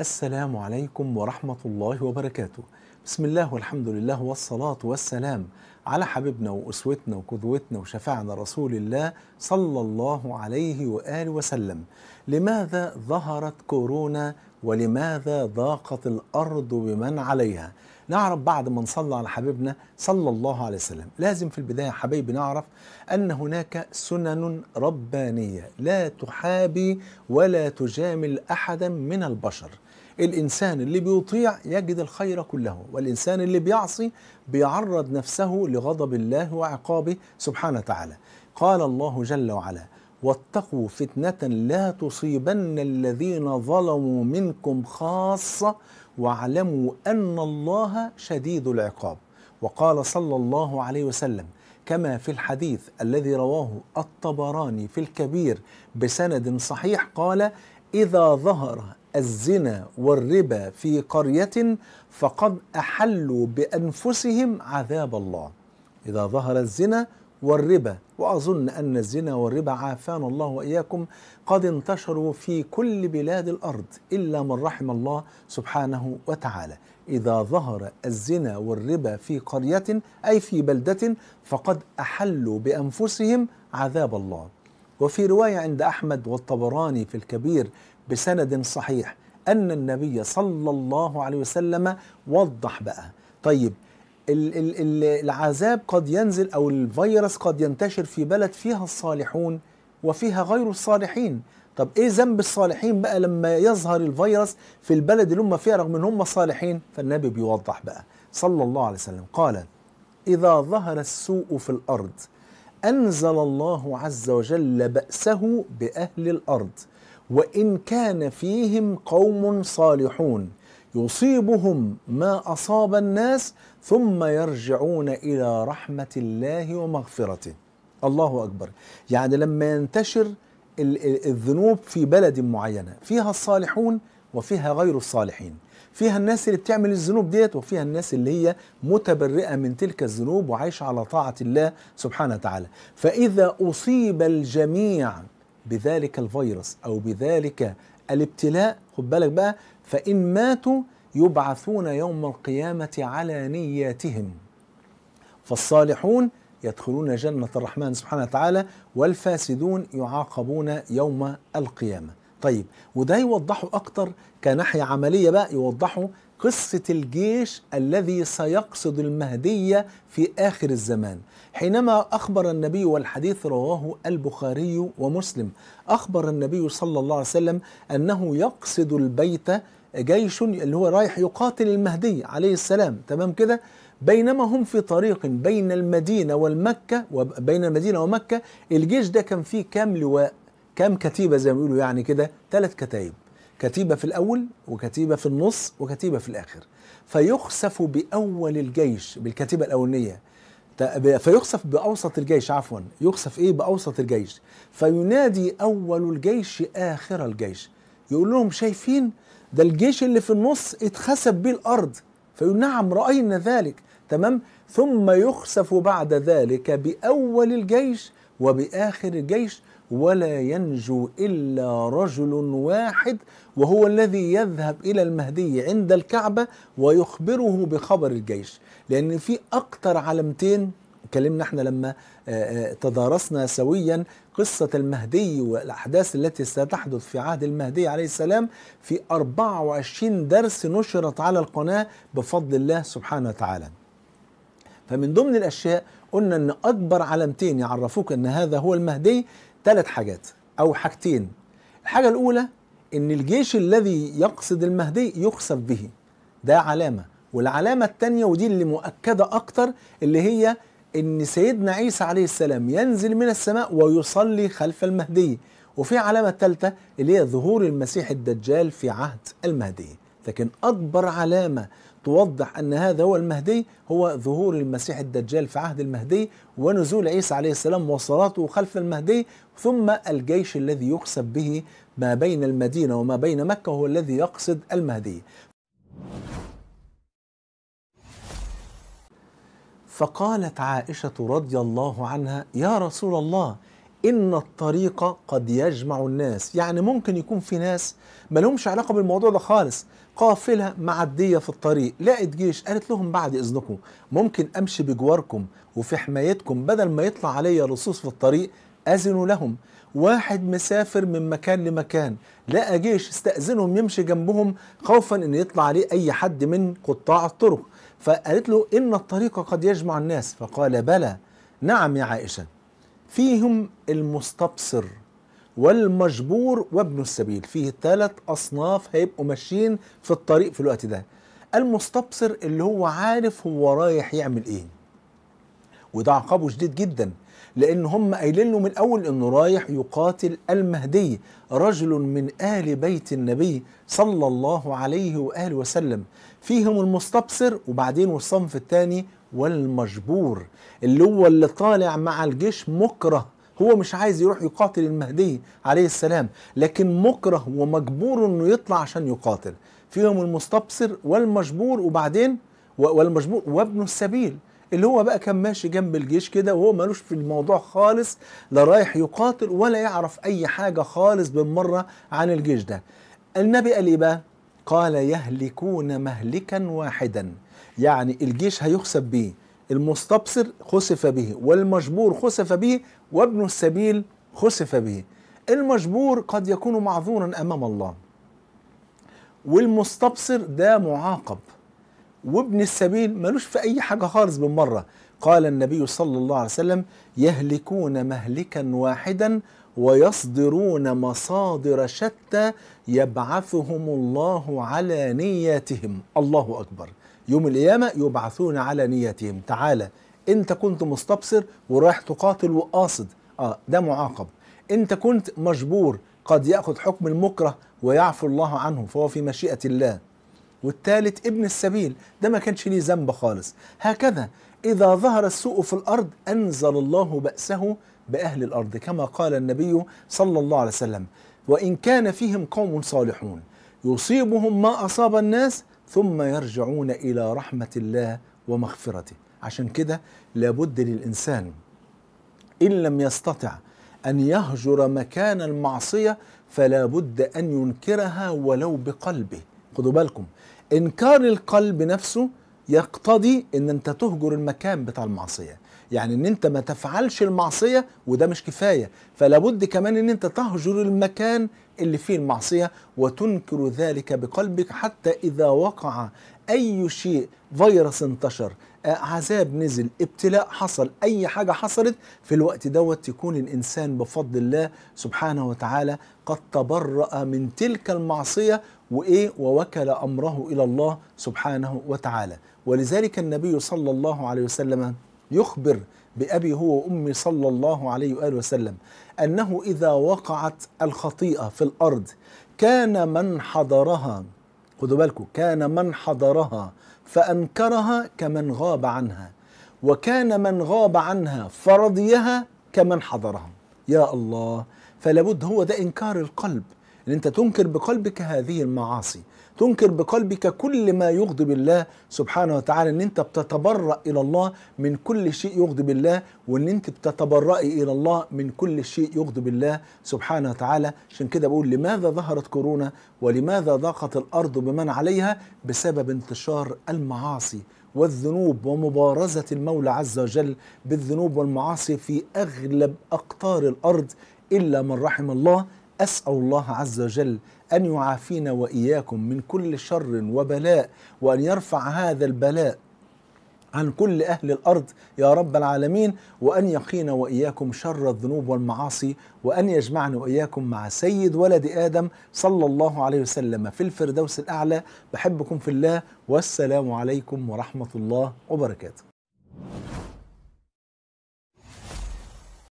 السلام عليكم ورحمة الله وبركاته بسم الله والحمد لله والصلاة والسلام على حبيبنا وأسوتنا وقدوتنا وشفعنا رسول الله صلى الله عليه وآله وسلم لماذا ظهرت كورونا ولماذا ضاقت الأرض بمن عليها نعرف بعد ما نصلى على حبيبنا صلى الله عليه وسلم لازم في البداية حبيبي نعرف أن هناك سنن ربانية لا تحابي ولا تجامل أحدا من البشر الإنسان اللي بيطيع يجد الخير كله والإنسان اللي بيعصي بيعرض نفسه لغضب الله وعقابه سبحانه وتعالى قال الله جل وعلا واتقوا فتنة لا تصيبن الذين ظلموا منكم خاصة واعلموا أن الله شديد العقاب وقال صلى الله عليه وسلم كما في الحديث الذي رواه الطبراني في الكبير بسند صحيح قال إذا ظهر الزنا والربا في قرية فقد أحلوا بأنفسهم عذاب الله إذا ظهر الزنا والربا وأظن أن الزنا والربا عافانا الله وإياكم قد انتشروا في كل بلاد الأرض إلا من رحم الله سبحانه وتعالى إذا ظهر الزنا والربا في قرية أي في بلدة فقد أحلوا بأنفسهم عذاب الله وفي رواية عند أحمد والطبراني في الكبير بسند صحيح أن النبي صلى الله عليه وسلم وضح بقى طيب العذاب قد ينزل أو الفيروس قد ينتشر في بلد فيها الصالحون وفيها غير الصالحين طب ايه ذنب الصالحين بقى لما يظهر الفيروس في البلد اللي هم فيها رغم ان هم صالحين فالنبي بيوضح بقى صلى الله عليه وسلم قال اذا ظهر السوء في الارض انزل الله عز وجل باسه باهل الارض وان كان فيهم قوم صالحون يصيبهم ما اصاب الناس ثم يرجعون الى رحمه الله ومغفرته الله اكبر يعني لما ينتشر الذنوب في بلد معينه فيها الصالحون وفيها غير الصالحين فيها الناس اللي بتعمل الذنوب ديت وفيها الناس اللي هي متبرئه من تلك الذنوب وعايشه على طاعه الله سبحانه وتعالى فاذا اصيب الجميع بذلك الفيروس او بذلك الابتلاء خد بالك بقى فان ماتوا يبعثون يوم القيامه على نياتهم فالصالحون يدخلون جنة الرحمن سبحانه وتعالى والفاسدون يعاقبون يوم القيامة طيب وده يوضحه أكتر كناحية عملية بقى يوضحه قصة الجيش الذي سيقصد المهدية في آخر الزمان حينما أخبر النبي والحديث رواه البخاري ومسلم أخبر النبي صلى الله عليه وسلم أنه يقصد البيت جيش اللي هو رايح يقاتل المهدي عليه السلام تمام كده بينما هم في طريق بين المدينة والمكة وبين المدينة ومكة الجيش ده كان فيه كام لواء كام كتيبه زي ما بيقولوا يعني كده ثلاث كتايب كتيبه في الاول وكتيبه في النص وكتيبه في الاخر فيخسف باول الجيش بالكتيبه الاولانيه فيخسف باوسط الجيش عفوا يخسف ايه باوسط الجيش فينادي اول الجيش اخر الجيش يقول لهم شايفين ده الجيش اللي في النص اتخسف بيه الارض فيقول نعم راينا ذلك تمام ثم يخسف بعد ذلك باول الجيش وباخر الجيش ولا ينجو الا رجل واحد وهو الذي يذهب الى المهدي عند الكعبه ويخبره بخبر الجيش لان في اكثر علامتين اتكلمنا احنا لما آه، آه، تدارسنا سويا قصة المهدي والأحداث التي ستحدث في عهد المهدي عليه السلام في 24 درس نشرت على القناة بفضل الله سبحانه وتعالى فمن ضمن الأشياء قلنا أن أكبر علامتين يعرفوك أن هذا هو المهدي ثلاث حاجات او حاجتين الحاجه الاولى ان الجيش الذي يقصد المهدي يخسف به ده علامه والعلامه الثانيه ودي اللي مؤكده اكتر اللي هي ان سيدنا عيسى عليه السلام ينزل من السماء ويصلي خلف المهدي وفي علامه ثالثه اللي هي ظهور المسيح الدجال في عهد المهدي لكن اكبر علامه توضح أن هذا هو المهدي هو ظهور المسيح الدجال في عهد المهدي ونزول عيسى عليه السلام وصلاته خلف المهدي ثم الجيش الذي يقصد به ما بين المدينة وما بين مكة هو الذي يقصد المهدي فقالت عائشة رضي الله عنها يا رسول الله ان الطريق قد يجمع الناس يعني ممكن يكون في ناس ما لهمش علاقه بالموضوع ده خالص قافله معديه في الطريق لقت جيش قالت لهم بعد اذنكم ممكن امشي بجواركم وفي حمايتكم بدل ما يطلع عليا لصوص في الطريق اذنوا لهم واحد مسافر من مكان لمكان لقى جيش استاذنهم يمشي جنبهم خوفا ان يطلع عليه اي حد من قطاع الطرق فقالت له ان الطريق قد يجمع الناس فقال بلى نعم يا عائشه فيهم المستبصر والمجبور وابن السبيل فيه ثلاث أصناف هيبقوا ماشيين في الطريق في الوقت ده المستبصر اللي هو عارف هو رايح يعمل ايه وده عقابه شديد جدا لان هم قايلين له من الاول انه رايح يقاتل المهدي رجل من اهل بيت النبي صلى الله عليه واله وسلم فيهم المستبصر وبعدين والصنف الثاني والمجبور اللي هو اللي طالع مع الجيش مكره هو مش عايز يروح يقاتل المهدي عليه السلام لكن مكره ومجبور انه يطلع عشان يقاتل فيهم المستبصر والمجبور وبعدين والمجبور وابن السبيل اللي هو بقى كان ماشي جنب الجيش كده وهو ملوش في الموضوع خالص لا رايح يقاتل ولا يعرف اي حاجه خالص بالمره عن الجيش ده النبي قال ايه بقى قال يهلكون مهلكا واحدا يعني الجيش هيخسف به المستبصر خسف به والمجبور خسف به وابن السبيل خسف به المجبور قد يكون معذورا امام الله والمستبصر ده معاقب وابن السبيل ملوش في اي حاجه خالص بالمره قال النبي صلى الله عليه وسلم يهلكون مهلكا واحدا ويصدرون مصادر شتى يبعثهم الله على نياتهم الله اكبر يوم القيامة يبعثون على نيتهم تعالى أنت كنت مستبصر ورايح تقاتل وقاصد آه ده معاقب أنت كنت مجبور قد يأخذ حكم المكره ويعفو الله عنه فهو في مشيئة الله والثالث ابن السبيل ده ما كانش ليه ذنب خالص هكذا إذا ظهر السوء في الأرض أنزل الله بأسه بأهل الأرض كما قال النبي صلى الله عليه وسلم وإن كان فيهم قوم صالحون يصيبهم ما أصاب الناس ثم يرجعون إلى رحمة الله ومغفرته عشان كده لابد للإنسان إن لم يستطع أن يهجر مكان المعصية فلا بد أن ينكرها ولو بقلبه خدوا بالكم إنكار القلب نفسه يقتضي ان انت تهجر المكان بتاع المعصيه يعني ان انت ما تفعلش المعصيه وده مش كفايه فلا بد كمان ان انت تهجر المكان اللي فيه المعصيه وتنكر ذلك بقلبك حتى اذا وقع اي شيء فيروس انتشر آه، عذاب نزل ابتلاء حصل أي حاجة حصلت في الوقت دوت يكون الإنسان بفضل الله سبحانه وتعالى قد تبرأ من تلك المعصية وإيه ووكل أمره إلى الله سبحانه وتعالى ولذلك النبي صلى الله عليه وسلم يخبر بأبي هو وأمي صلى الله عليه وآله وسلم أنه إذا وقعت الخطيئة في الأرض كان من حضرها خدوا بالكم كان من حضرها فأنكرها كمن غاب عنها وكان من غاب عنها فرضيها كمن حضرها يا الله فلابد هو ده إنكار القلب أن أنت تنكر بقلبك هذه المعاصي تنكر بقلبك كل ما يغضب الله سبحانه وتعالى ان انت بتتبرأ الى الله من كل شيء يغضب الله وان انت بتتبرأي الى الله من كل شيء يغضب الله سبحانه وتعالى عشان كده بقول لماذا ظهرت كورونا ولماذا ضاقت الارض بمن عليها بسبب انتشار المعاصي والذنوب ومبارزة المولى عز وجل بالذنوب والمعاصي في أغلب أقطار الأرض إلا من رحم الله أسأل الله عز وجل أن يعافينا وإياكم من كل شر وبلاء وأن يرفع هذا البلاء عن كل أهل الأرض يا رب العالمين وأن يقينا وإياكم شر الذنوب والمعاصي وأن يجمعنا وإياكم مع سيد ولد آدم صلى الله عليه وسلم في الفردوس الأعلى بحبكم في الله والسلام عليكم ورحمة الله وبركاته